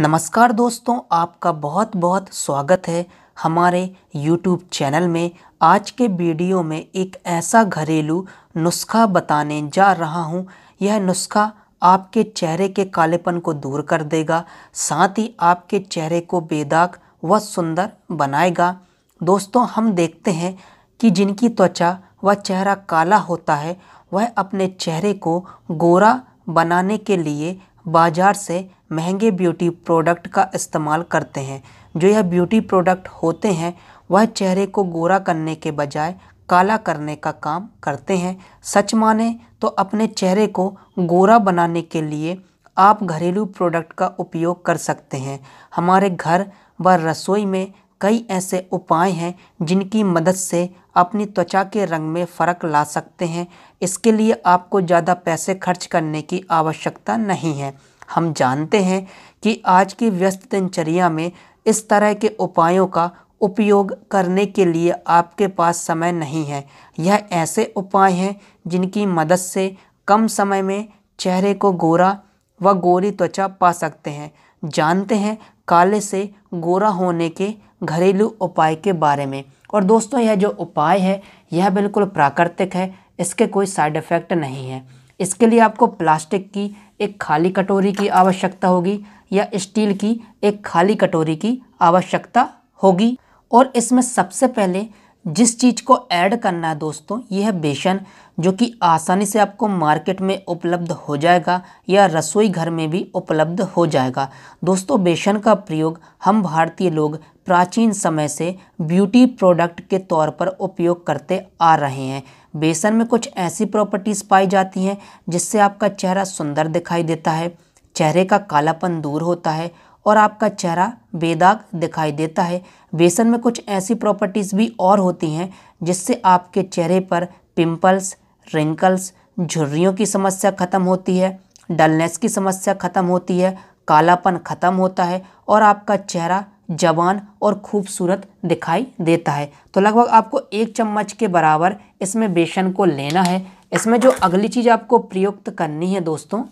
नमस्कार दोस्तों आपका बहुत बहुत स्वागत है हमारे YouTube चैनल में आज के वीडियो में एक ऐसा घरेलू नुस्खा बताने जा रहा हूँ यह नुस्खा आपके चेहरे के कालेपन को दूर कर देगा साथ ही आपके चेहरे को बेदाग व सुंदर बनाएगा दोस्तों हम देखते हैं कि जिनकी त्वचा व चेहरा काला होता है वह अपने चेहरे को गोरा बनाने के लिए बाज़ार से महंगे ब्यूटी प्रोडक्ट का इस्तेमाल करते हैं जो यह ब्यूटी प्रोडक्ट होते हैं वह चेहरे को गोरा करने के बजाय काला करने का काम करते हैं सच माने तो अपने चेहरे को गोरा बनाने के लिए आप घरेलू प्रोडक्ट का उपयोग कर सकते हैं हमारे घर व रसोई में कई ऐसे उपाय हैं जिनकी मदद से अपनी त्वचा के रंग में फ़र्क ला सकते हैं इसके लिए आपको ज़्यादा पैसे खर्च करने की आवश्यकता नहीं है हम जानते हैं कि आज की व्यस्त दिनचर्या में इस तरह के उपायों का उपयोग करने के लिए आपके पास समय नहीं है यह ऐसे उपाय हैं जिनकी मदद से कम समय में चेहरे को गोरा व गोरी त्वचा पा सकते हैं जानते हैं काले से गोरा होने के घरेलू उपाय के बारे में और दोस्तों यह जो उपाय है यह बिल्कुल प्राकृतिक है इसके कोई साइड इफ़ेक्ट नहीं है इसके लिए आपको प्लास्टिक की एक खाली कटोरी की आवश्यकता होगी या स्टील की एक खाली कटोरी की आवश्यकता होगी और इसमें सबसे पहले जिस चीज़ को ऐड करना है दोस्तों यह है बेसन जो कि आसानी से आपको मार्केट में उपलब्ध हो जाएगा या रसोई घर में भी उपलब्ध हो जाएगा दोस्तों बेसन का प्रयोग हम भारतीय लोग प्राचीन समय से ब्यूटी प्रोडक्ट के तौर पर उपयोग करते आ रहे हैं बेसन में कुछ ऐसी प्रॉपर्टीज़ पाई जाती हैं जिससे आपका चेहरा सुंदर दिखाई देता है चेहरे का कालापन दूर होता है और आपका चेहरा बेदाग दिखाई देता है बेसन में कुछ ऐसी प्रॉपर्टीज़ भी और होती हैं जिससे आपके चेहरे पर पिंपल्स रिंकल्स झुर्रियों की समस्या ख़त्म होती है डलनेस की समस्या ख़त्म होती है कालापन ख़त्म होता है और आपका चेहरा जवान और खूबसूरत दिखाई देता है तो लगभग आपको एक चम्मच के बराबर इसमें बेसन को लेना है इसमें जो अगली चीज़ आपको प्रयुक्त करनी है दोस्तों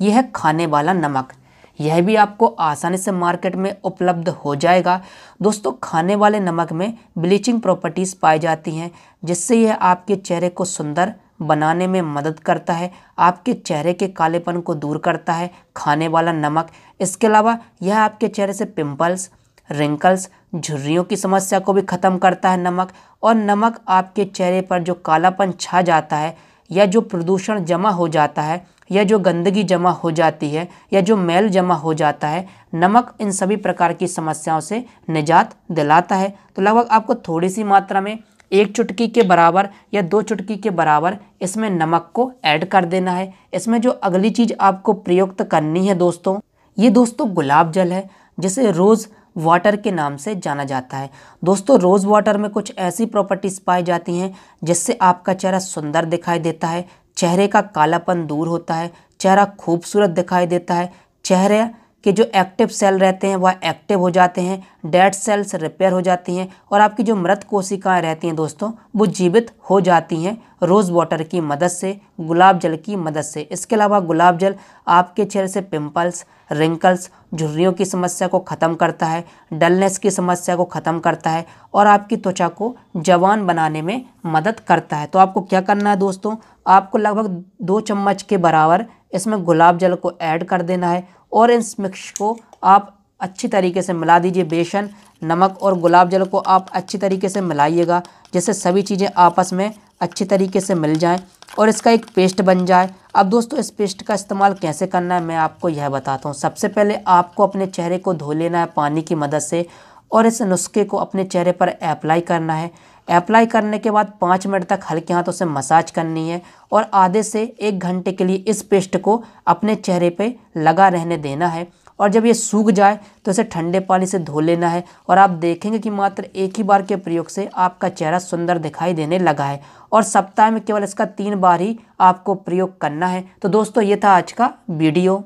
यह है खाने वाला नमक यह भी आपको आसानी से मार्केट में उपलब्ध हो जाएगा दोस्तों खाने वाले नमक में ब्लीचिंग प्रॉपर्टीज़ पाई जाती हैं जिससे यह आपके चेहरे को सुंदर बनाने में मदद करता है आपके चेहरे के कालेपन को दूर करता है खाने वाला नमक इसके अलावा यह आपके चेहरे से पिंपल्स रिंकल्स झुर्रियों की समस्या को भी ख़त्म करता है नमक और नमक आपके चेहरे पर जो कालापन छा जाता है या जो प्रदूषण जमा हो जाता है या जो गंदगी जमा हो जाती है या जो मैल जमा हो जाता है नमक इन सभी प्रकार की समस्याओं से निजात दिलाता है तो लगभग आपको थोड़ी सी मात्रा में एक चुटकी के बराबर या दो चुटकी के बराबर इसमें नमक को ऐड कर देना है इसमें जो अगली चीज़ आपको प्रयुक्त करनी है दोस्तों ये दोस्तों गुलाब जल है जिसे रोज़ वाटर के नाम से जाना जाता है दोस्तों रोज़ वाटर में कुछ ऐसी प्रॉपर्टीज़ पाई जाती हैं जिससे आपका चेहरा सुंदर दिखाई देता है चेहरे का कालापन दूर होता है चेहरा खूबसूरत दिखाई देता है चेहरे कि जो एक्टिव सेल रहते हैं वह एक्टिव हो जाते हैं डेड सेल्स रिपेयर हो जाती हैं और आपकी जो मृत कोशिकाएं रहती हैं दोस्तों वो जीवित हो जाती हैं रोज़ वाटर की मदद से गुलाब जल की मदद से इसके अलावा गुलाब जल आपके चेहरे से पिंपल्स रिंकल्स झुर्रियों की समस्या को ख़त्म करता है डलनेस की समस्या को ख़त्म करता है और आपकी त्वचा को जवान बनाने में मदद करता है तो आपको क्या करना है दोस्तों आपको लगभग दो चम्मच के बराबर इसमें गुलाब जल को ऐड कर देना है और इस मिक्स को आप अच्छी तरीके से मिला दीजिए बेसन नमक और गुलाब जल को आप अच्छी तरीके से मिलाइएगा जैसे सभी चीज़ें आपस में अच्छी तरीके से मिल जाएं और इसका एक पेस्ट बन जाए अब दोस्तों इस पेस्ट का इस्तेमाल कैसे करना है मैं आपको यह बताता हूँ सबसे पहले आपको अपने चेहरे को धो लेना है पानी की मदद से और इस नुस्खे को अपने चेहरे पर अप्लाई करना है अप्लाई करने के बाद पाँच मिनट तक हल्के हाथों से मसाज करनी है और आधे से एक घंटे के लिए इस पेस्ट को अपने चेहरे पर लगा रहने देना है और जब ये सूख जाए तो इसे ठंडे पानी से धो लेना है और आप देखेंगे कि मात्र एक ही बार के प्रयोग से आपका चेहरा सुंदर दिखाई देने लगा है और सप्ताह में केवल इसका तीन बार ही आपको प्रयोग करना है तो दोस्तों ये था आज का वीडियो